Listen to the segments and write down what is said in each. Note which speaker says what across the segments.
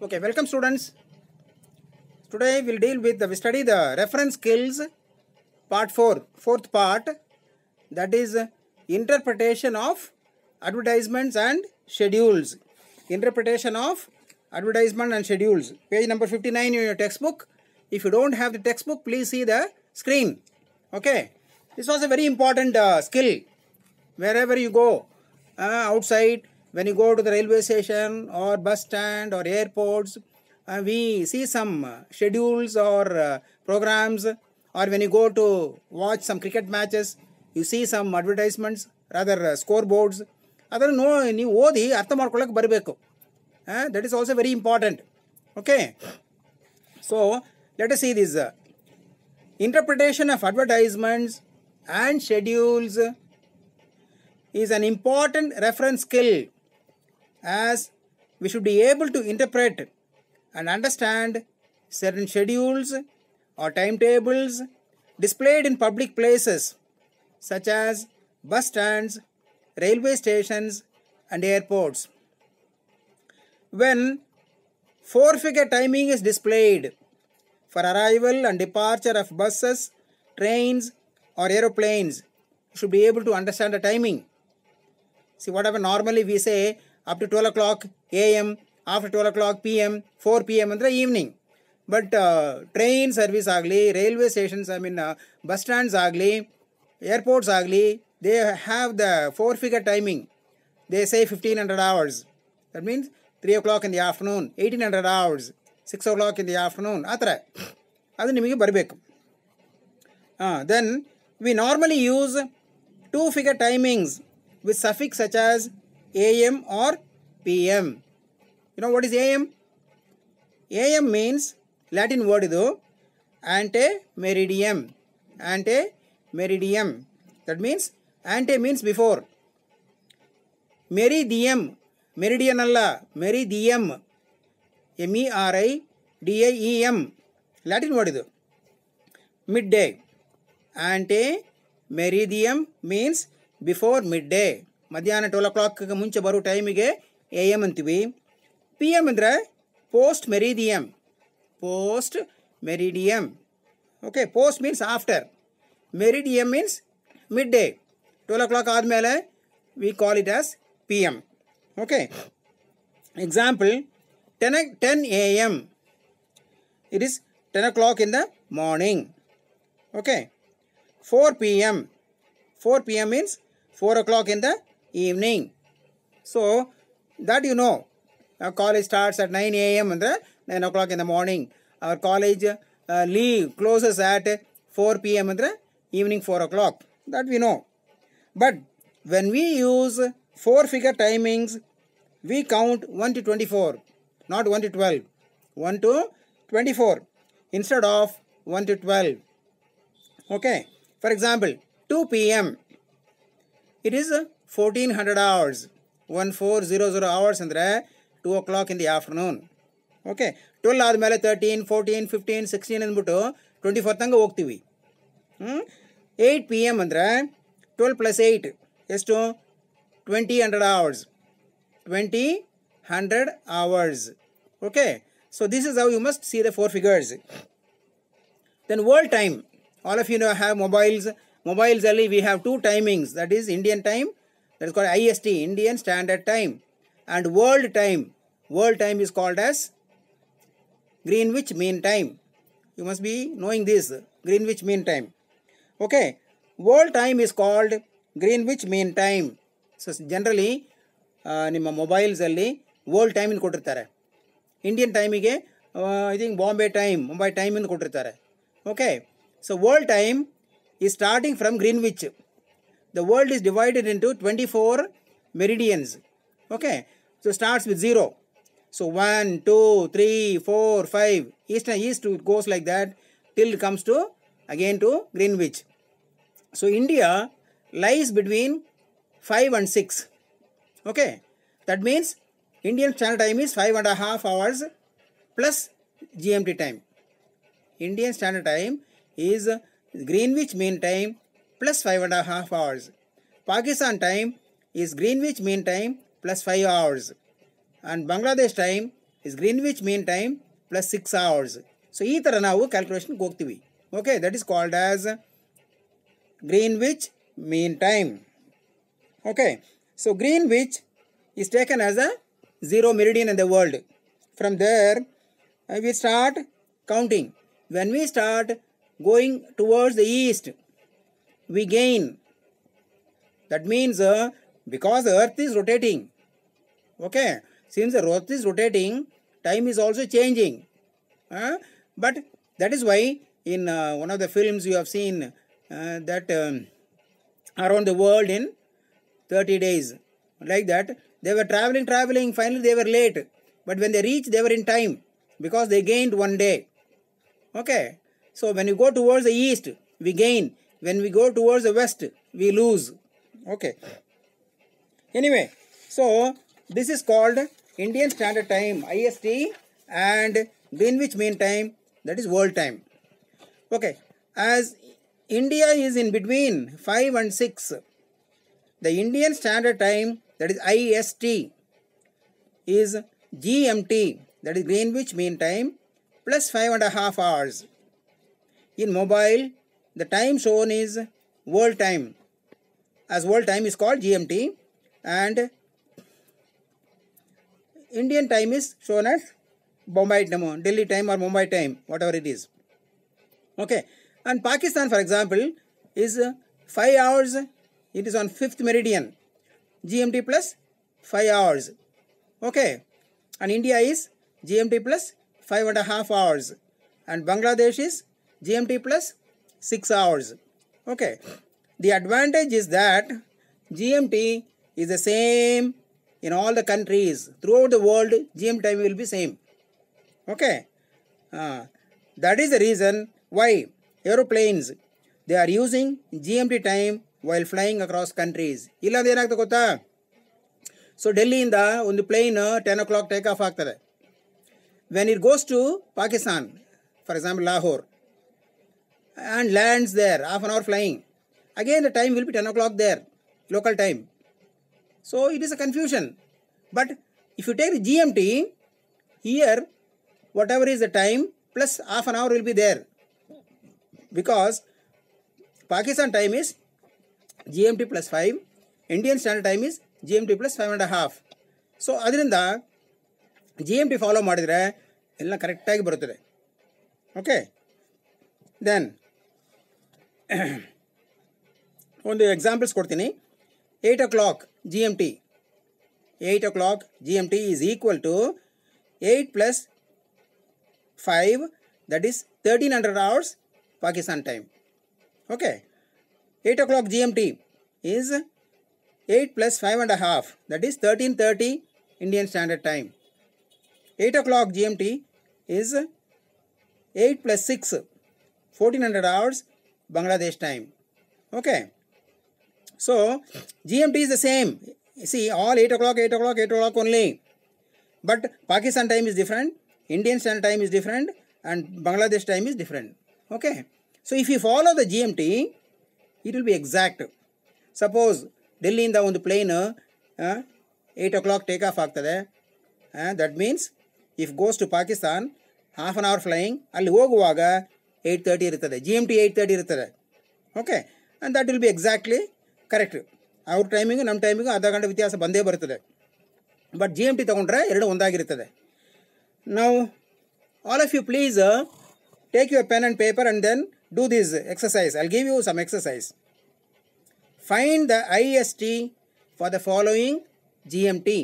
Speaker 1: Okay, welcome students. Today we'll deal with the, we study the reference skills part 4, fourth part that is interpretation of advertisements and schedules. Interpretation of advertisement and schedules. Page number 59 in your textbook. If you don't have the textbook, please see the screen. Okay. This was a very important uh, skill. Wherever you go, uh, outside, when you go to the railway station or bus stand or airports, uh, we see some schedules or uh, programs or when you go to watch some cricket matches, you see some advertisements, rather uh, scoreboards. Uh, that is also very important. Okay. So, let us see this. Interpretation of advertisements and schedules is an important reference skill as we should be able to interpret and understand certain schedules or timetables displayed in public places such as bus stands, railway stations and airports. When four-figure timing is displayed for arrival and departure of buses, trains or aeroplanes, you should be able to understand the timing. See, whatever normally we say, up to twelve o'clock A M after twelve o'clock P M four P M ಅಂದರೆ evening but train service ಆಗಲಿ railway stations I mean bus stands ಆಗಲಿ airports ಆಗಲಿ they have the four figure timing they say fifteen hundred hours that means three o'clock in the afternoon eighteen hundred hours six o'clock in the afternoon ಆ ಥರ ಅದು ನಿಮಗೆ ಬರಬೇಕು ಹಾಂ then we normally use two figure timings with suffix such as AM or PM. You know what is AM? AM means Latin word do ante meridiem Ante meridiem That means ante means before. meridiem Meridian alla meridiem M-E-R-I-D-I-E-M. Latin word do Midday. Ante meridiem means before midday. मध्यान twelve o'clock मुंचे बो time A M अंत P M अरे post meridiem post meridiem okay post mean after meridiem mean midday twelve o'clock आदमे we call it as P M okay example ten ten M it is ten o'clock in the morning okay four P M four P M mean four o'clock in the evening. So that you know. Our college starts at 9 a.m. and 9 o'clock in the morning. Our college uh, leave closes at 4 p.m. and evening 4 o'clock. That we know. But when we use four figure timings, we count 1 to 24, not 1 to 12. 1 to 24 instead of 1 to 12. Okay. For example, 2 p.m. It is 1400 hours 1400 hours Andhra, 2 o'clock in the afternoon okay 12 admele 13 14 15 16 andbutu 24 tanga hogtivi hmm 8 pm andre 12 plus 8 is to 2000 hours 2000 hours okay so this is how you must see the four figures then world time all of you know have mobiles mobiles only we have two timings that is indian time that is called IST, Indian Standard Time. And world time, world time is called as Greenwich Mean Time. You must be knowing this, Greenwich Mean Time. Okay, world time is called Greenwich Mean Time. So Greenwich Mean Time so generally ನಿಮ್ಮ ಮೊಬೈಲ್ಸಲ್ಲಿ world ಟೈಮಿನ ಕೊಟ್ಟಿರ್ತಾರೆ Indian ಟೈಮಿಗೆ I think time time Mumbai ಟೈಮನ್ನು ಕೊಟ್ಟಿರ್ತಾರೆ okay so world time ಈ starting from Greenwich the world is divided into 24 meridians. Okay. So starts with 0. So 1, 2, 3, 4, 5. East and east goes like that till it comes to again to Greenwich. So India lies between 5 and 6. Okay. That means Indian Standard Time is five and a half hours plus GMT time. Indian Standard Time is Greenwich Mean Time Plus five and a half hours. Pakistan time is Greenwich mean time plus 5 hours. And Bangladesh time is Greenwich mean time plus 6 hours. So, ಈ ಥರ calculation ಕ್ಯಾಲ್ಕುಲೇಷನ್ಗೆ ಹೋಗ್ತೀವಿ okay okay that is called as Greenwich mean time. Okay, so Greenwich is taken as a zero meridian in the world. From there, we start counting. When we start going towards the east, we gain. That means uh, because earth is rotating. Okay. Since the earth is rotating, time is also changing. Uh, but that is why in uh, one of the films you have seen uh, that um, around the world in 30 days. Like that. They were traveling, traveling. Finally, they were late. But when they reached, they were in time because they gained one day. Okay. So when you go towards the east, we gain. When we go towards the west, we lose. Okay. Anyway, so this is called Indian Standard Time, IST, and Greenwich Mean Time, that is world time. Okay. As India is in between 5 and 6, the Indian Standard Time, that is IST, is GMT, that is Greenwich Mean Time, plus 5 and a half hours. In mobile, the time shown is world time as world time is called GMT and Indian time is shown as Bombay time, Delhi time or Mumbai time, whatever it is. Okay. And Pakistan, for example, is 5 hours, it is on 5th meridian, GMT plus 5 hours. Okay. And India is GMT plus 5 and a half hours. And Bangladesh is GMT plus 6 hours. Okay. The advantage is that GMT is the same in all the countries. Throughout the world, GM time will be same. Okay. Uh, that is the reason why aeroplanes, they are using GMT time while flying across countries. So, Delhi ಗೊತ್ತಾ so ಡೆಲ್ಲಿಯಿಂದ ಒಂದು plane ten o'clock take When it goes to Pakistan, for example, Lahore, and lands there, half an hour flying. Again, the time will be 10 o'clock there, local time. So, it is a confusion. But if you take the GMT, here, whatever is the time, plus half an hour will be there. Because Pakistan time is GMT plus 5, Indian standard time is GMT plus 5 and a half. So, ಅದರಿಂದ G M T follow ಮಾಡಿದರೆ Okay. Then, examples को eight o'clock G M T eight o'clock G M T is equal to a plus five that is thirteen hundred hours Pakistan time okay eight o'clock G M T is eight plus five and half that thirteen thirty Indian standard time eight o'clock G M T is eight plus six fourteen hundred hours Bangladesh time. Okay. So, GMT is the same. see, all 8 o'clock, 8 o'clock, 8 o'clock only. But Pakistan time is different, Indian standard time is different, and Bangladesh time is different. Okay. So, if you follow the GMT, it will be exact. Suppose Delhi the ಡೆಲ್ಲಿಯಿಂದ ಒಂದು eight o'clock take off. Take off ಆಗ್ತದೆ that means if goes to Pakistan half an hour flying ಅಲ್ಲಿ ಹೋಗುವಾಗ eight thirty ಇರ್ತದೆ G M T eight thirty ಇರ್ತದೆ okay and that will be exactly correct ಅವ್ರ timing ನಮ್ಮ ಟೈಮಿಗೂ ಅರ್ಧ ಗಂಟೆ ವ್ಯತ್ಯಾಸ ಬಂದೇ ಬರ್ತದೆ ಬಟ್ ಜಿ ಎಮ್ ಟಿ ತೊಗೊಂಡ್ರೆ ಎರಡು ಒಂದಾಗಿರ್ತದೆ ನಾವು all of you please take your pen and paper and then do this exercise I give you some exercise find the I S T for the following G M T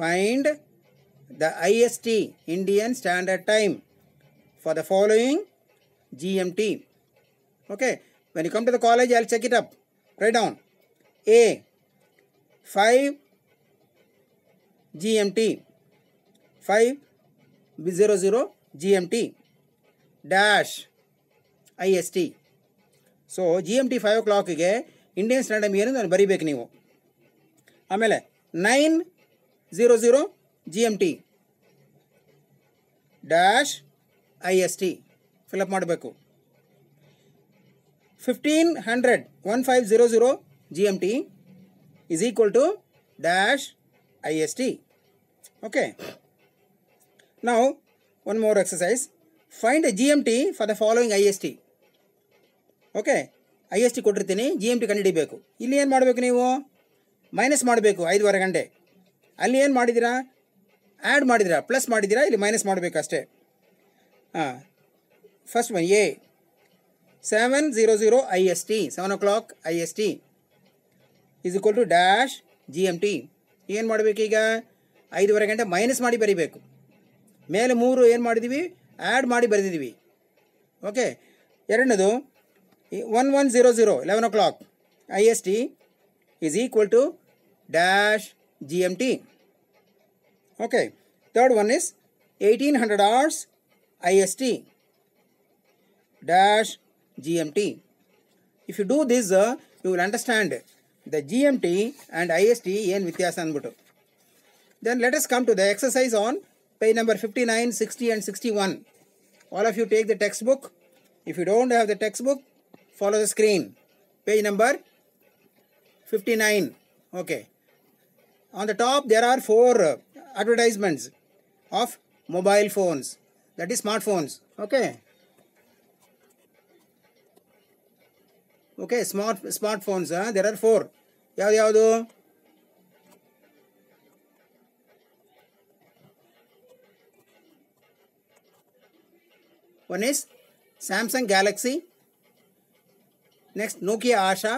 Speaker 1: find the I S T Indian standard time for the following GMT. Okay. When you come to the college, I'll check it up. Write down. A. 5 GMT. 5 00 GMT. Dash IST. So GMT M o'clock five ಓ ಕ್ಲಾಕಿಗೆ Indian standard ಏನು ನಾನು ಬರೀಬೇಕು ನೀವು ಆಮೇಲೆ nine zero zero G M I S T fill up ಮಾಡಬೇಕು fifteen hundred one five zero zero G M T is equal to dash I S T okay ನಾವು one more exercise find a G M T for the following I S T okay I S T ಕೊಟ್ಟಿರ್ತೀನಿ G M T ಕಂಡುಹಿಡಿಬೇಕು ಇಲ್ಲಿ ಏನು ಮಾಡಬೇಕು ನೀವು minus ಮಾಡಬೇಕು ಐದುವರೆ ಗಂಟೆ ಅಲ್ಲಿ ಏನು ಮಾಡಿದ್ದೀರಾ ಆ್ಯಡ್ ಮಾಡಿದ್ದೀರಾ ಪ್ಲಸ್ ಮಾಡಿದ್ದೀರಾ ಇಲ್ಲಿ ಮೈನಸ್ ಮಾಡಬೇಕು ಅಷ್ಟೇ first seven zero zero I S T seven o'clock I S T is equal to dash G M T ಏನು ಮಾಡಬೇಕೀಗ ಐದೂವರೆ ಗಂಟೆ ಮೈನಸ್ ಮಾಡಿ ಬರೀಬೇಕು ಮೇಲೆ ಮೂರು ಏನು ಮಾಡಿದ್ದೀವಿ ಆ್ಯಡ್ ಮಾಡಿ ಬರೆದಿದ್ದೀವಿ ಓಕೆ ಎರಡನೇದು one one zero zero eleven o'clock I S T is equal to dash G M T okay third one is eighteen hundred hours IST dash GMT. If you do this, uh, you will understand the GMT and IST in Vithyasa Then let us come to the exercise on page number 59, 60 and 61. All of you take the textbook. If you don't have the textbook, follow the screen. Page number 59. Okay. On the top, there are four uh, advertisements of mobile phones that is smartphones okay okay smart smartphones huh? there are four yeah yeah do one is samsung galaxy next nokia asha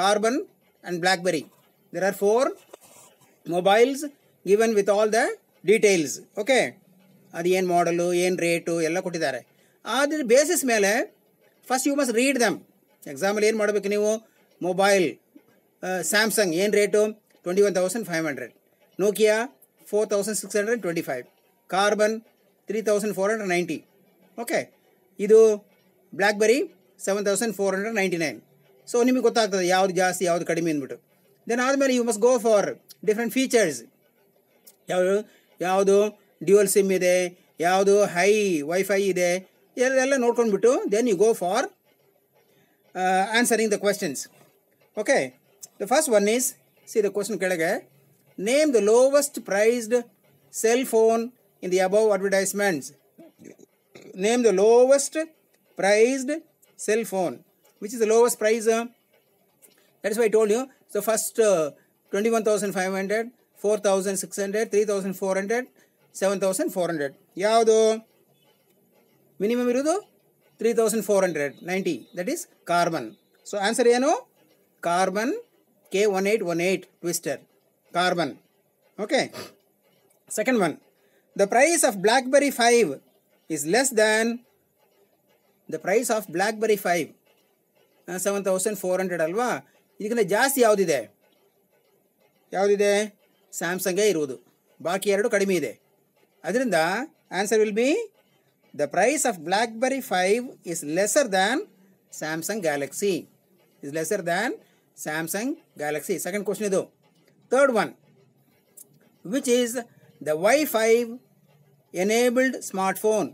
Speaker 1: carbon and blackberry there are four mobiles given with all the details okay ಅದು ಏನು ಮಾಡಲು ಏನು rate ಎಲ್ಲ ಕೊಟ್ಟಿದ್ದಾರೆ ಅದ್ರ basis ಮೇಲೆ first you must read them example ಏನು ಮಾಡಬೇಕು ನೀವು ಮೊಬೈಲ್ ಸ್ಯಾಮ್ಸಂಗ್ ಏನು rate twenty one thousand five hundred Nokia four thousand six hundred twenty five Karbonn three thousand four hundred ninety okay ಇದು BlackBerry seven thousand four hundred ninety nine so ನಿಮಗೆ ಗೊತ್ತಾಗ್ತದೆ ಯಾವ್ದು ಜಾಸ್ತಿ ಯಾವುದು ಕಡಿಮೆ ಅಂದ್ಬಿಟ್ಟು ದೆನ್ ಆದಮೇಲೆ you must go for different features ಯಾವ ಯಾವುದು ಡ್ಯುಯಲ್ ಸಿಮ್ ಇದೆ ಯಾವುದು ಹೈ ವೈಫೈ ಇದೆ ಎಲ್ಲ ನೋಡ್ಕೊಂಡ್ಬಿಟ್ಟು then you go for answering the questions okay the first one is see the question ಕೆಳಗೆ name the lowest priced cell phone in the above advertisements name the lowest priced cell phone which is the lowest price that is why tell you so first twenty one thousand five hundred four thousand six hundred three thousand four hundred seven thousand four hundred ಯಾವುದು minimum ಇರೋದು three thousand four hundred ninety that is Karbonn so answer ಏನು Karbonn K one eight one eight twister Karbonn okay second one the price of BlackBerry five is less than the price of BlackBerry five seven thousand four hundred ಅಲ್ವಾ ಇದಕ್ಕಿಂತ ಜಾಸ್ತಿ ಯಾವುದಿದೆ ಯಾವುದಿದೆ ಸ್ಯಾಮ್ಸಂಗೇ ಇರುವುದು ಬಾಕಿ ಎರಡು ಕಡಿಮೆ ಇದೆ ಅದರಿಂದ answer will be the price of BlackBerry five is lesser than Samsung Galaxy is lesser than Samsung Galaxy second question ಇದು third one which is the wifi enabled smartphone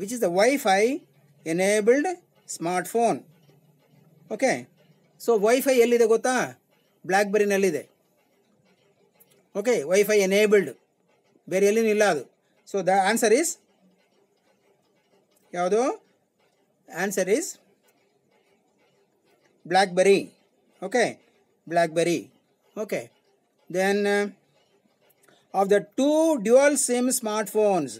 Speaker 1: which is the wifi enabled smartphone okay so wifi ಎಲ್ಲಿದೆ ಗೊತ್ತಾ ಬ್ಲ್ಯಾಕ್ಬೆರಿನಲ್ಲಿದೆ okay wifi enabled ಬೇರೆ ಎಲ್ಲಿನೂ ಇಲ್ಲ ಅದು so the answer is ಯಾವುದು answer is BlackBerry okay BlackBerry okay then of the two dual sim smartphones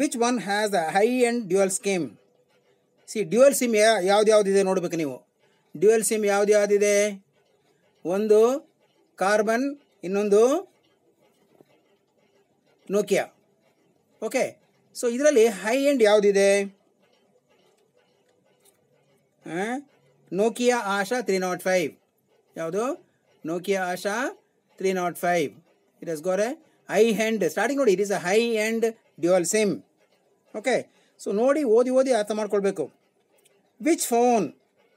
Speaker 1: which one has the high end dual scheme see dual sim ಯಾವ್ದು ಯಾವುದಿದೆ ನೋಡಬೇಕು ನೀವು dual sim ಯಾವ್ದು ಯಾವುದಿದೆ ಒಂದು Karbonn ಇನ್ನೊಂದು Nokia okay so ಇದರಲ್ಲಿ high end ಯಾವುದಿದೆ Nokia Asha three naught five ಯಾವುದು Nokia Asha three naught five it is ಗೋರೆ ಹೈ ಹ್ಯಾಂಡ್ ಸ್ಟಾರ್ಟಿಂಗ್ ನೋಡಿ it is a high end dual sim okay so ನೋಡಿ ಓದಿ ಓದಿ ಅರ್ಥ ಮಾಡ್ಕೊಳ್ಬೇಕು which phone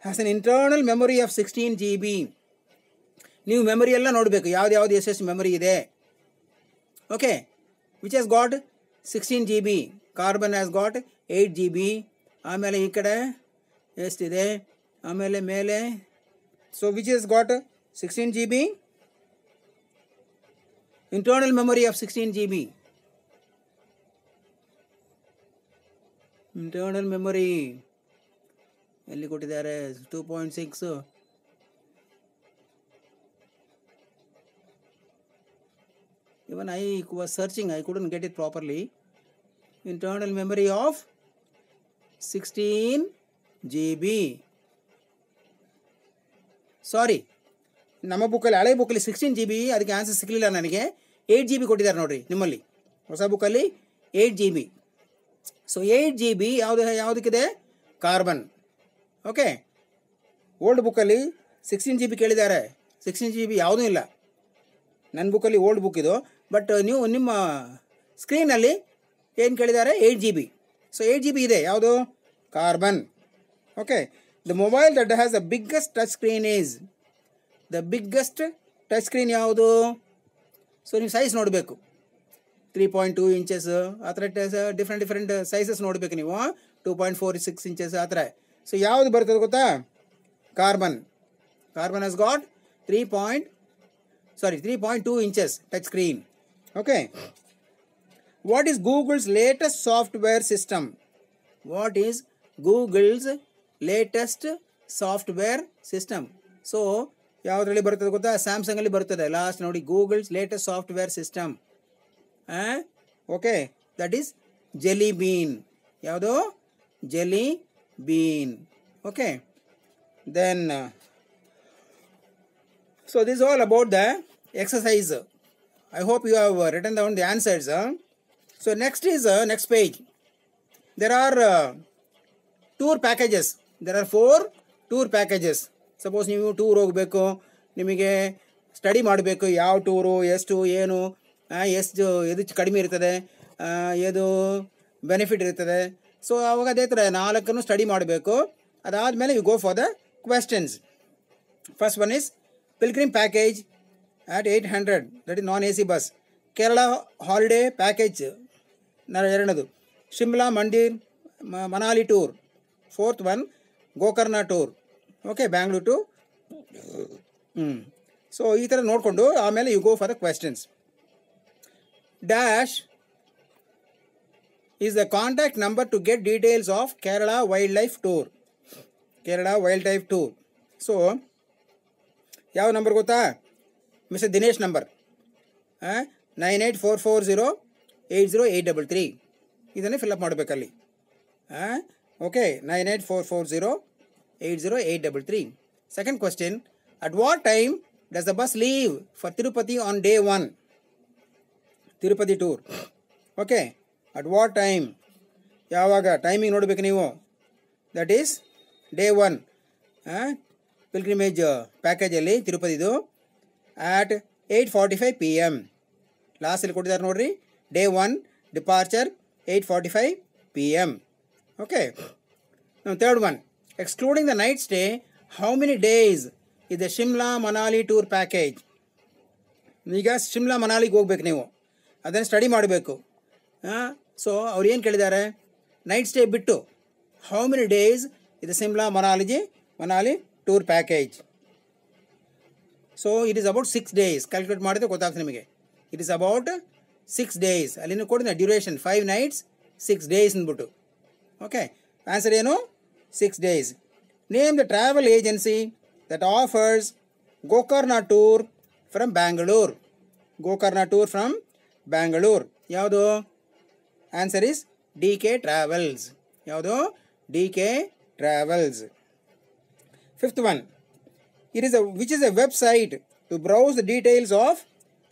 Speaker 1: has an internal memory of sixteen G B ನೀವು memory ಎಲ್ಲ ನೋಡಬೇಕು ಯಾವ್ದು ಯಾವ್ದು ಎಷ್ಟೆಷ್ಟು ಮೆಮೊರಿ ಇದೆ okay which is got sixteen G B कॉबन आज गाट एट जी बी आमले कड़े आमले मेले so which is got sixteen G B internal memory of sixteen G B internal memory two point six even I was searching I couldn't get it properly internal memory of sixteen G B sorry ನಮ್ಮ ಬುಕ್ಕಲ್ಲಿ ಹಳೆ ಬುಕ್ಕಲ್ಲಿ sixteen G B ಅದಕ್ಕೆ answer ಸಿಗಲಿಲ್ಲ ನನಗೆ eight G B ಕೊಟ್ಟಿದ್ದಾರೆ ನೋಡಿರಿ ನಿಮ್ಮಲ್ಲಿ ಹೊಸ ಬುಕ್ಕಲ್ಲಿ eight G B so eight G B ಯಾವುದು ಯಾವುದಕ್ಕಿದೆ ಕಾರ್ಬನ್ ಓಕೆ ಓಲ್ಡ್ ಬುಕ್ಕಲ್ಲಿ ಸಿಕ್ಸ್ಟೀನ್ ಜಿ ಬಿ ಕೇಳಿದ್ದಾರೆ ಸಿಕ್ಸ್ಟೀನ್ ಜಿ ಬಿ ಯಾವುದೂ ಇಲ್ಲ ನನ್ನ ಬುಕ್ಕಲ್ಲಿ ಓಲ್ಡ್ ಬುಕ್ ಇದು ಬಟ್ uh, ನೀವು ನಿಮ್ಮ ಸ್ಕ್ರೀನಲ್ಲಿ ಏನು ಕೇಳಿದ್ದಾರೆ eight G B so eight G B ಇದೆ ಯಾವುದು Karbonn okay the mobile that has the biggest touch screen is the biggest touch screen ಯಾವುದು ಸೊ ನೀವು ಸೈಜ್ ನೋಡಬೇಕು ತ್ರೀ ಪಾಯಿಂಟ್ ಟೂ ಇಂಚಸ್ ಆ ಥರ ಡಿಫ್ರೆಂಟ್ ಡಿಫ್ರೆಂಟ್ ಸೈಸಸ್ ನೋಡಬೇಕು ನೀವು two point four six inches ಆ ಥರ ಸೊ ಯಾವುದು ಬರ್ತದೆ ಗೊತ್ತಾ Karbonn Karbonn has got three point sorry three point two inches touch screen okay what is google's latest software system what is google's latest software system so ಯಾವುದರಲ್ಲಿ ಬರ್ತದೆ ಗೊತ್ತಾ ಸ್ಯಾಮ್ಸಂಗಲ್ಲಿ ಬರ್ತದೆ last ನೋಡಿ Google's latest software system okay that is jelly bean ಯಾವುದು jelly bean okay then so this all about the exercise hope you you have uh, written down the answers so next is next page there are tour packages there are four tour packages suppose ನೀವು tour ಹೋಗಬೇಕು ನಿಮಗೆ study ಮಾಡಬೇಕು ಯಾವ tour ಎಷ್ಟು ಏನು ಎಷ್ಟು ಎದು ಕಡಿಮೆ ಇರ್ತದೆ ಎದು ಬೆನಿಫಿಟ್ ಇರ್ತದೆ ಸೊ ಅವಾಗ ಅದೇ ಥರ ನಾಲ್ಕನ್ನು ಸ್ಟಡಿ ಮಾಡಬೇಕು ಅದಾದಮೇಲೆ you go for the questions first one is pilgrim package at hundred non A C bus Kerala holiday package Kerala holiday Shimla Shimla ಮ Manali tour fourth one Gokarna tour okay Bangalore to ಹ್ಞೂ ಸೊ ಈ ಥರ ನೋಡಿಕೊಂಡು ಆಮೇಲೆ you go for the questions dash is the contact number to get details of Kerala wildlife tour Kerala wildlife tour so ಯಾವ number ಗೊತ್ತಾ mister Dinesh number nine eight four four zero eight zero eight double three ಇದನ್ನೇ fill up ಮಾಡಬೇಕಲ್ಲಿ okay nine eight four four zero eight zero eight double three second question at what time does the bus leave for Tirupati on day one Tirupati tour okay at what time ಯಾವಾಗ timing ನೋಡಬೇಕು ನೀವು that is day one pilgrimage ಪ್ಯಾಕೇಜಲ್ಲಿ ತಿರುಪತಿದು at eight forty five P M ಲಾಸ್ಟಲ್ಲಿ ಕೊಟ್ಟಿದ್ದಾರೆ ನೋಡಿರಿ day one departure eight forty five P M okay third one excluding the night stay how many days ಇದು Shimla Manali tour package ಈಗ ಶಿಮ್ಲಾ ಮನಾಲಿಗೆ ಹೋಗ್ಬೇಕು ನೀವು ಅದನ್ನು ಸ್ಟಡಿ ಮಾಡಬೇಕು ಸೊ ಅವ್ರು ಏನು ಕೇಳಿದ್ದಾರೆ ನೈಟ್ ಸ್ಟೇ ಬಿಟ್ಟು ಹೌ ಮೆನಿ ಡೇಸ್ ಇದು ಶಿಮ್ಲಾ ಮನಾಲಿಜಿ Manali tour package so it is about six days calculate ಮಾಡಿದ್ರೆ ಗೊತ್ತಾಗ್ತದೆ ನಿಮಗೆ it is about six days ಅಲ್ಲಿನೂ ಕೊಡಿದ duration five nights six days ಅಂದ್ಬಿಟ್ಟು ಓಕೆ ಆನ್ಸರ್ ಏನು six days name the travel agency that offers Gokarna tour from Bangalore Gokarna tour from Bangalore ಯಾವುದು answer is D K travels ಯಾವುದು D K travels fifth one it is a which is a website to browse the details of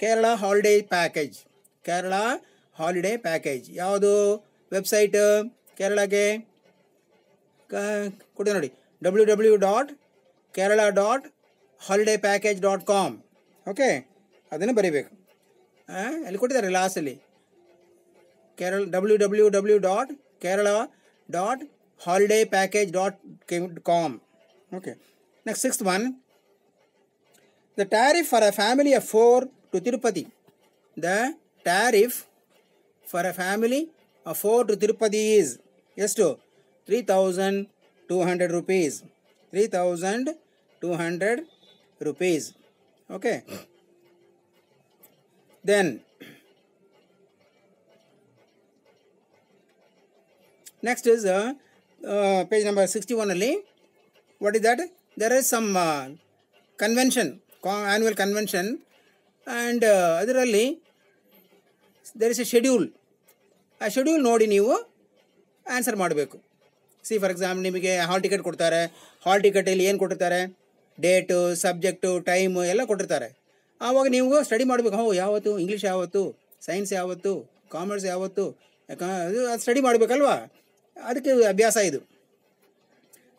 Speaker 1: kerala holiday package kerala holiday package yavadu website kerala ke kodinodi www.kerala.holidaypackage.com okay adanna barebeku ಅಲ್ಲಿ ಕೊಟ್ಟಿದ್ದಾರೆ ಲಾಸ್ಟಲ್ಲಿ Kerala W W W dot Kerala dot holiday package dot com okay next sixth one the tariff for a family of 4 to Tirupati. The tariff for a family of 4 to Tirupati is yes to 3200 rupees. 3200 rupees. Okay. Then next is uh, uh, page number 61 only. What is that? There is some uh, convention annual convention and ಅದರಲ್ಲಿ there is a schedule ಆ schedule ನೋಡಿ ನೀವು answer ಮಾಡಬೇಕು C for example ನಿಮಗೆ hall ticket ಕೊಡ್ತಾರೆ ಹಾಲ್ ಟಿಕೆಟಲ್ಲಿ ಏನು ಕೊಟ್ಟಿರ್ತಾರೆ date subject time ಎಲ್ಲ ಕೊಟ್ಟಿರ್ತಾರೆ ಆವಾಗ ನೀವು ಸ್ಟಡಿ ಮಾಡಬೇಕು ಹೌ ಯಾವತ್ತು ಇಂಗ್ಲೀಷ್ ಯಾವತ್ತು ಸೈನ್ಸ್ ಯಾವತ್ತು ಕಾಮರ್ಸ್ ಯಾವತ್ತು ಅದು ಸ್ಟಡಿ ಮಾಡಬೇಕಲ್ವಾ ಅದಕ್ಕೆ ಅಭ್ಯಾಸ ಇದು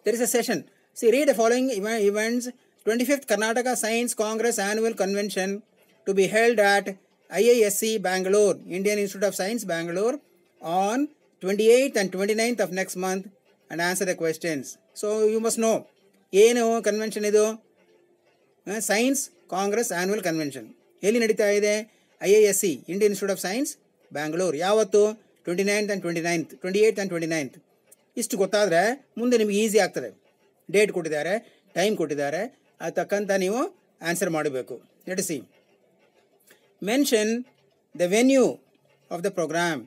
Speaker 1: there is a session see read following events 25th Karnataka Science Congress Annual Convention to be held at IISC Bangalore, Indian Institute of Science Bangalore on 28th and 29th of next month and answer the questions. So, you must know, what is the science congress annual convention? Where is the IISC? Indian Institute of Science Bangalore. 29th and 29th, 28th and 29th. This is the first time you can do it. Date, time and time. ಅದು ತಕ್ಕಂತ ನೀವು answer ಮಾಡಬೇಕು ನಡೆಸಿ mention the venue of the programme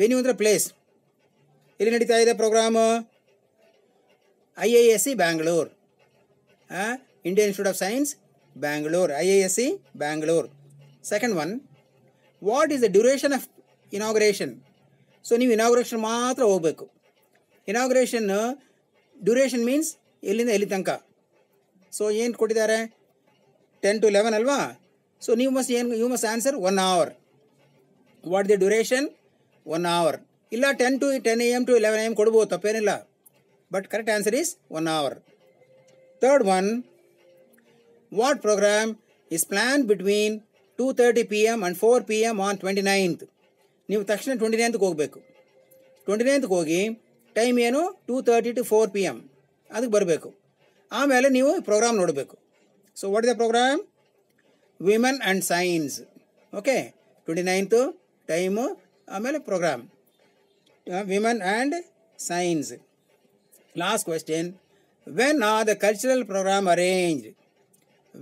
Speaker 1: venue ಅಂದರೆ place ಎಲ್ಲಿ ನಡೀತಾ ಇದೆ programme I I S C Bangalore Indian Institute of Science Bangalore I I S C Bangalore second one what is the duration of inauguration so ನೀವು inauguration ಮಾತ್ರ ಹೋಗಬೇಕು inauguration duration means ಎಲ್ಲಿಂದ ಎಲ್ಲಿ ತನಕ ಸೊ ಏನು ಕೊಟ್ಟಿದ್ದಾರೆ ಟೆನ್ ಟು ಲೆವೆನ್ ಅಲ್ವಾ ಸೊ ನೀವು ಮಸ್ ಏನು you must answer one hour what the duration one hour ಇಲ್ಲ ten to ten A M to eleven A M ಕೊಡ್ಬೋದು ತಪ್ಪೇನಿಲ್ಲ but correct answer is one hour third one what programme is plan between two thirty P M and four P M on twenty ninth ನೀವು ತಕ್ಷಣ twenty ನೈನ್ತ್ಗೆ ಹೋಗಬೇಕು twenty ನೈನ್ತ್ಗೆ ಹೋಗಿ time ಏನು two thirty to four P M ಅದಕ್ಕೆ ಬರಬೇಕು ಆಮೇಲೆ ನೀವು programme ನೋಡಬೇಕು so what is the programme women and science okay twenty ninth time ಆಮೇಲೆ programme women and science last question when are the cultural programme arranged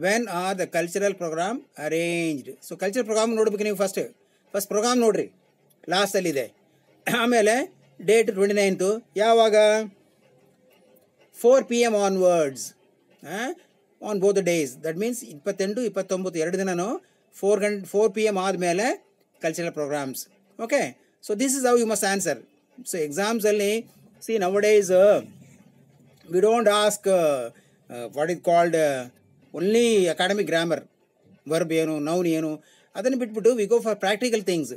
Speaker 1: when are the cultural programme arranged so cultural programme ನೋಡ್ಬೇಕು ನೀವು first first programme ನೋಡಿರಿ ಲಾಸ್ಟಲ್ಲಿದೆ ಆಮೇಲೆ date twenty ninth ಯಾವಾಗ four P M onwards on both days that means ಇಪ್ಪತ್ತೆಂಟು ಇಪ್ಪತ್ತೊಂಬತ್ತು ಎರಡು ದಿನನೂ ಫೋರ್ ಗಂಟ್ ಫೋರ್ ಪಿ ಎಮ್ ಆದಮೇಲೆ cultural programmes okay so this is how you must answer so ಎಕ್ಸಾಮ್ಸಲ್ಲಿ see nowadays we don't ask what is called only academic grammar verb ಏನು noun ಏನು ಅದನ್ನು ಬಿಟ್ಬಿಟ್ಟು we go for practical things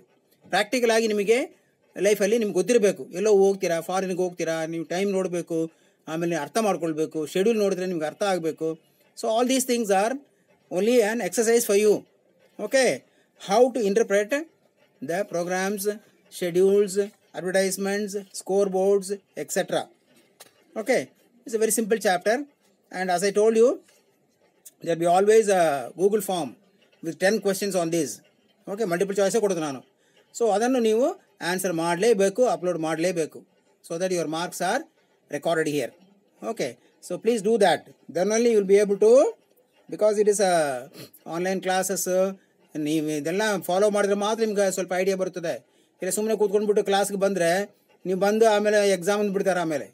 Speaker 1: practical ಆಗಿ ನಿಮಗೆ ಲೈಫಲ್ಲಿ ನಿಮ್ಗೆ ಗೊತ್ತಿರಬೇಕು ಎಲ್ಲೋ ಹೋಗ್ತೀರಾ ಫಾರಿನ್ಗೆ ಹೋಗ್ತೀರಾ ನೀವು ಟೈಮ್ ನೋಡಬೇಕು ಆಮೇಲೆ ಅರ್ಥ ಮಾಡ್ಕೊಳ್ಬೇಕು ಶೆಡ್ಯೂಲ್ ನೋಡಿದ್ರೆ ನಿಮ್ಗೆ ಅರ್ಥ ಆಗಬೇಕು so all these things are only an exercise for you okay how to interpret the programmes schedules advertisements scoreboards etcetera okay it's a very simple chapter and as I told you there be always Google form with ten questions on these okay multiple ಚಾಯ್ಸೇ ಕೊಡೋದು ನಾನು ಸೊ ಅದನ್ನು ನೀವು answer ಮಾಡಲೇಬೇಕು upload ಮಾಡಲೇಬೇಕು so that your marks are recorded here okay so please do that then only you will be able to because it is a online classes uh, ನೀವು ಇದೆಲ್ಲ ಫಾಲೋ ಮಾಡಿದ್ರೆ ಮಾತ್ರ ನಿಮ್ಗೆ ಸ್ವಲ್ಪ ಐಡಿಯಾ ಬರ್ತದೆ ಇಲ್ಲ ಸುಮ್ಮನೆ ಕೂತ್ಕೊಂಡ್ಬಿಟ್ಟು ಕ್ಲಾಸ್ಗೆ ಬಂದರೆ ನೀವು ಬಂದು ಆಮೇಲೆ ಎಕ್ಸಾಮ್ ಬಿಡ್ತಾರೆ ಆಮೇಲೆ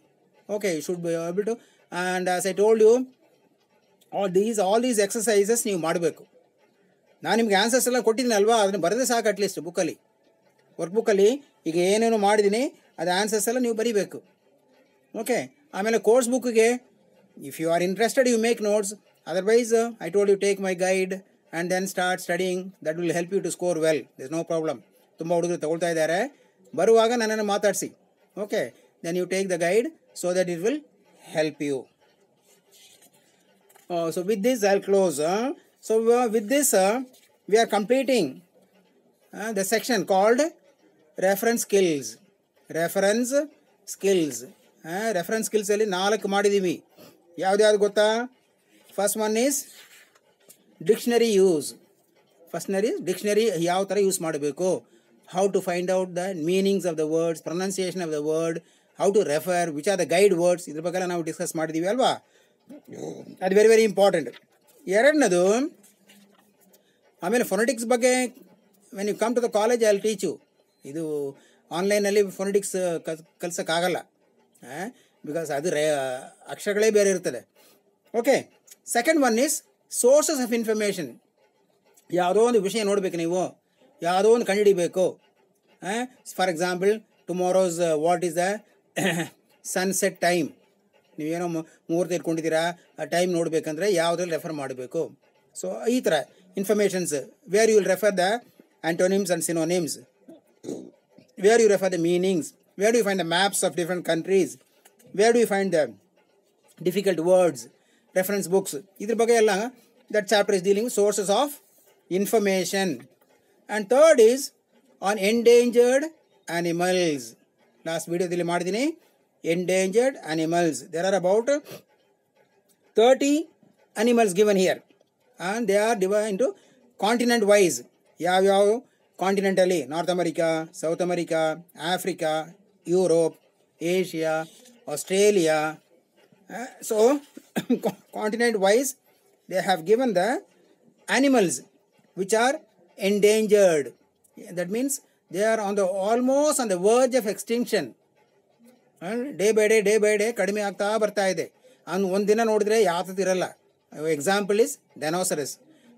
Speaker 1: ಓಕೆ ಯು ಶುಡ್ ಬಿ ಬಿಟ್ಟು and as I told you all these all these exercises ನೀವು ಮಾಡಬೇಕು ನಾನು ನಿಮ್ಗೆ ಆನ್ಸರ್ಸ್ ಎಲ್ಲ ಕೊಟ್ಟಿದ್ದೀನಿ ಅಲ್ವಾ ಅದನ್ನು ಬರೆದೇ ಸಾಕು ಅಟ್ಲೀಸ್ಟ್ ಬುಕ್ಕಲ್ಲಿ ವರ್ಕ್ ಬುಕ್ಕಲ್ಲಿ ಈಗ ಏನೇನು ಮಾಡಿದ್ದೀನಿ ಅದು ಆನ್ಸರ್ಸ್ ಎಲ್ಲ ನೀವು ಬರೀಬೇಕು ಓಕೆ ಆಮೇಲೆ ಕೋರ್ಸ್ ಬುಕ್ಗೆ if you are interested you make notes otherwise I told you take my guide and then start studying that will help you to score well this no problem ತುಂಬ ಹುಡುಗರು ತೊಗೊಳ್ತಾ ಇದ್ದಾರೆ ಬರುವಾಗ ನನ್ನನ್ನು ಮಾತಾಡಿಸಿ okay then you take the guide so that it will help you so with this I close so with this we are completing the section called reference skills reference skills reference ಸ್ಕಿಲ್ಸಲ್ಲಿ ನಾಲ್ಕು ಮಾಡಿದ್ದೀವಿ ಯಾವ್ದು ಗೊತ್ತಾ first one is dictionary use ಫಸ್ಟ್ನರಿ dictionary ಯಾವ ಥರ use ಮಾಡಬೇಕು how to find out the meanings of the words pronunciation of the word how to refer which are the guide words ಇದ್ರ ಬಗ್ಗೆ ನಾವು ಡಿಸ್ಕಸ್ ಮಾಡಿದ್ದೀವಿ ಅಲ್ವಾ ಅದು ವೆರಿ ವೆರಿ ಇಂಪಾರ್ಟೆಂಟ್ ಎರಡನೇದು ಆಮೇಲೆ ಫೊನೆಟಿಕ್ಸ್ ಬಗ್ಗೆ when you come to the college I teach ಇದು ಆನ್ಲೈನಲ್ಲಿ ಫೊನೆಟಿಕ್ಸ್ ಕಲ್ಸೋಕ್ಕಾಗಲ್ಲ ಬಿಕಾಸ್ ಅದು ರೇ ಅಕ್ಷರಗಳೇ ಬೇರೆ ಇರ್ತದೆ okay second one is sources of information ಯಾವುದೋ ಒಂದು ವಿಷಯ ನೋಡಬೇಕು ನೀವು ಯಾವುದೋ ಒಂದು ಕಂಡುಹಿಡಿಬೇಕು for example tomorrow's what is the sunset time ನೀವೇನೋ ಮುಹೂರ್ತ ಇಟ್ಕೊಂಡಿದ್ದೀರಾ ಆ ಟೈಮ್ ನೋಡಬೇಕಂದ್ರೆ ಯಾವುದ್ರಲ್ಲಿ ರೆಫರ್ ಮಾಡಬೇಕು ಸೊ ಈ ಥರ informations where you will refer the antonyms and synonyms where you refer the meanings where do you find the maps of different countries, where do you find the difficult words, reference books that chapter is dealing with sources of information and third is on endangered animals, last video dihle maatidine endangered animals, there are about 30 animals given here and they are divided into continent wise, yaw yaw, continentally, north america, south america, africa Europe Asia Australia so continent wise they have given the animals which are endangered that means they are on the almost on the verge of extinction day by day day by day ಕಡಿಮೆ ಆಗ್ತಾ ಬರ್ತಾ ಇದೆ ಅವ್ನು ಒಂದು ದಿನ ನೋಡಿದ್ರೆ ಯಾವ್ದಿರಲ್ಲ example is dinosaurs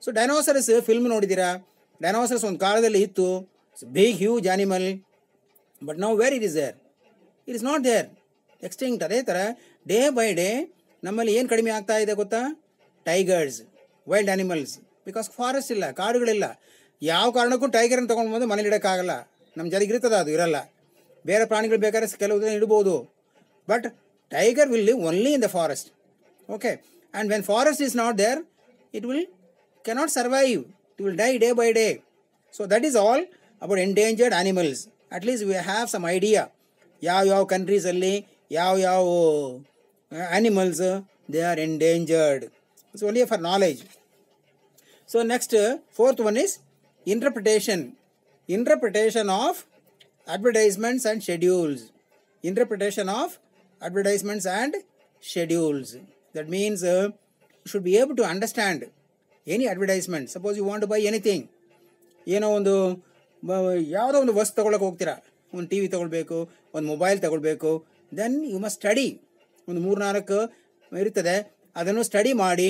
Speaker 1: so dinosaurs film ನೋಡಿದ್ದೀರಾ ಡೈನೋಸರಸ್ ಒಂದು ಕಾಲದಲ್ಲಿ ಇತ್ತು ಬಿಗ್ ಹ್ಯೂಜ್ ಆ್ಯನಿಮಲ್ ಬಟ್ ನಾವು where it is there it is not there extinct ಅದೇ ಥರ ಡೇ ಬೈ ಡೇ ನಮ್ಮಲ್ಲಿ ಏನು ಕಡಿಮೆ ಆಗ್ತಾ ಇದೆ ಗೊತ್ತಾ tigers wild animals because forest ಇಲ್ಲ ಕಾಡುಗಳಿಲ್ಲ ಯಾವ ಕಾರಣಕ್ಕೂ ಟೈಗರನ್ನು ತೊಗೊಂಡು ಬಂದು ಮನೇಲಿ ಇಡೋಕ್ಕಾಗಲ್ಲ ನಮ್ಮ ಜನಗೆ ಇರ್ತದೆ ಅದು ಇರಲ್ಲ ಬೇರೆ ಪ್ರಾಣಿಗಳು ಬೇಕಾದ್ರೆ ಕೆಲವು ಇಡ್ಬೋದು but tiger will live only in the forest okay and when forest is not there it will cannot survive it will die day by day so that is all about endangered animals at least we have some idea ಯಾವ ಯಾವ ಕಂಟ್ರೀಸಲ್ಲಿ ಯಾವ ಯಾವ animals they are endangered it's only for knowledge so next fourth one is interpretation interpretation of advertisements and schedules interpretation of advertisements and schedules that means should be able to understand any advertisement suppose you want to buy anything ಏನೋ ಒಂದು ಯಾವುದೋ ಒಂದು ವಸ್ತು ತೊಗೊಳಕ್ಕೆ ಹೋಗ್ತೀರಾ ಒಂದು T V ತೊಗೊಳ್ಬೇಕು ಒಂದು ಮೊಬೈಲ್ ತೊಗೊಳ್ಬೇಕು ದೆನ್ ಯು ಮಸ್ಟ್ ಸ್ಟಡಿ ಒಂದು ಮೂರು ನಾಲ್ಕು ಇರ್ತದೆ ಅದನ್ನು ಸ್ಟಡಿ ಮಾಡಿ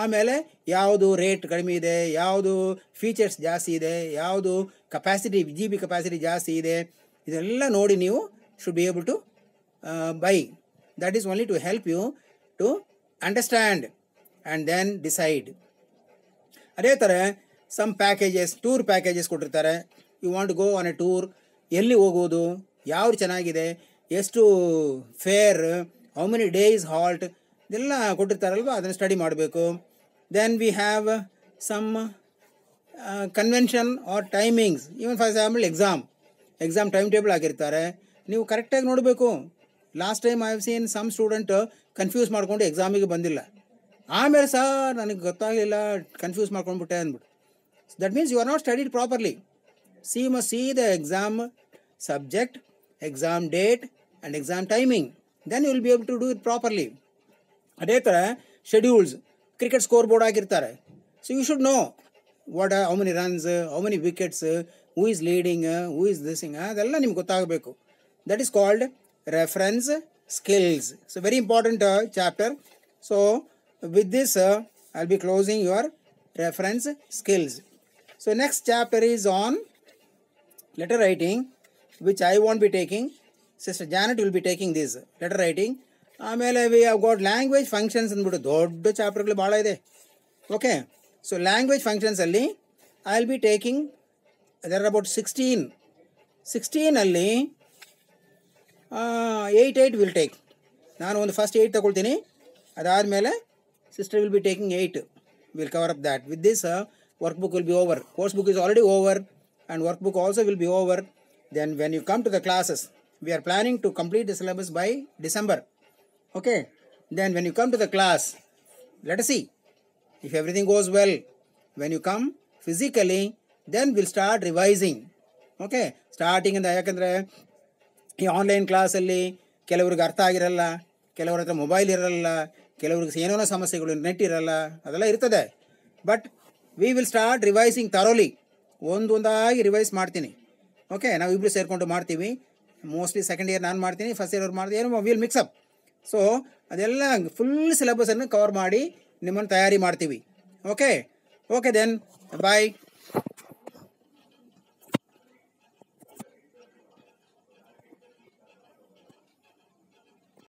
Speaker 1: ಆಮೇಲೆ ಯಾವುದು ರೇಟ್ ಕಡಿಮೆ ಇದೆ ಯಾವುದು ಫೀಚರ್ಸ್ ಜಾಸ್ತಿ ಇದೆ ಯಾವುದು ಕೆಪಾಸಿಟಿ ಜಿ ಬಿ ಕೆಪಾಸಿಟಿ ಜಾಸ್ತಿ ಇದೆ ಇದೆಲ್ಲ ನೋಡಿ ನೀವು should be able to buy that is only to help you to understand and then decide ಅದೇ ಥರ ಸಮ್ ಪ್ಯಾಕೇಜಸ್ ಟೂರ್ ಪ್ಯಾಕೇಜಸ್ ಕೊಟ್ಟಿರ್ತಾರೆ you want go on a tour ಎಲ್ಲಿ ಹೋಗೋದು ಯಾವ್ದು ಚೆನ್ನಾಗಿದೆ ಎಷ್ಟು fare how many days halt ಇದೆಲ್ಲ ಕೊಟ್ಟಿರ್ತಾರಲ್ವ ಅದನ್ನು ಸ್ಟಡಿ ಮಾಡಬೇಕು then we have some convention or timings even for example exam exam time table ಆಗಿರ್ತಾರೆ ನೀವು ಕರೆಕ್ಟಾಗಿ ನೋಡಬೇಕು last time I have seen some student confuse ಮಾಡ್ಕೊಂಡು ಎಕ್ಸಾಮಿಗೆ ಬಂದಿಲ್ಲ ಆಮೇಲೆ ಸರ್ ನನಗೆ ಗೊತ್ತಾಗಲಿಲ್ಲ ಕನ್ಫ್ಯೂಸ್ ಮಾಡ್ಕೊಂಡ್ಬಿಟ್ಟೆ ಅಂದ್ಬಿಟ್ಟು that means you are not studied properly. See, you must see the exam subject, exam date, and exam timing. Then you will be able to do it properly. Adetara, schedules, cricket scoreboard. So you should know what are, how many runs, how many wickets, who is leading, who is this thing. Ah, that is called reference skills. So very important uh, chapter. So with this, uh, I'll be closing your reference skills. So next chapter is on letter writing which I want be taking Sister Janet will be taking this letter writing ಆಮೇಲೆ we have got language functions ಅಂದ್ಬಿಟ್ಟು ದೊಡ್ಡ ಚಾಪ್ಟರ್ಗಳು ಭಾಳ ಇದೆ okay so language ಫಂಕ್ಷನ್ಸಲ್ಲಿ I will be taking other about sixteen ಸಿಕ್ಸ್ಟೀನಲ್ಲಿ eight eight will take ನಾನು ಒಂದು ಫಸ್ಟ್ ಏಯ್ಟ್ ತಗೊಳ್ತೀನಿ ಅದಾದಮೇಲೆ sister will be taking eight will cover up that with this workbook will be over course book is already over and workbook also will be over then when you come to the classes we are planning to complete the syllabus by December okay then when you come to the class let us see if everything goes well when you come physically then we'll start revising Okay. Starting okay ಸ್ಟಾರ್ಟಿಂಗಿಂದ ee online class alli kelavurige artha ಆಗಿರಲ್ಲ ಕೆಲವ್ರ mobile mobile kelavurige yenona samasye ಸಮಸ್ಯೆಗಳು net ಇರಲ್ಲ adella ಇರ್ತದೆ But. We will start revising ತರೋಲಿ ಒಂದೊಂದಾಗಿ revise ಮಾಡ್ತೀನಿ okay ನಾವು ಇಬ್ಬರು ಸೇರಿಕೊಂಡು ಮಾಡ್ತೀವಿ ಮೋಸ್ಟ್ಲಿ ಸೆಕೆಂಡ್ ಇಯರ್ ನಾನು ಮಾಡ್ತೀನಿ ಫಸ್ಟ್ ಇಯರ್ ಅವ್ರು ಮಾಡ್ತೀನಿ ಏನು ವಿಲ್ ಮಿಕ್ಸಪ್ ಸೊ ಅದೆಲ್ಲ ಫುಲ್ ಸಿಲೆಬಸನ್ನು ಕವರ್ ಮಾಡಿ ನಿಮ್ಮನ್ನು ತಯಾರಿ ಮಾಡ್ತೀವಿ ಓಕೆ ಓಕೆ ದೆನ್ ಬಾಯ್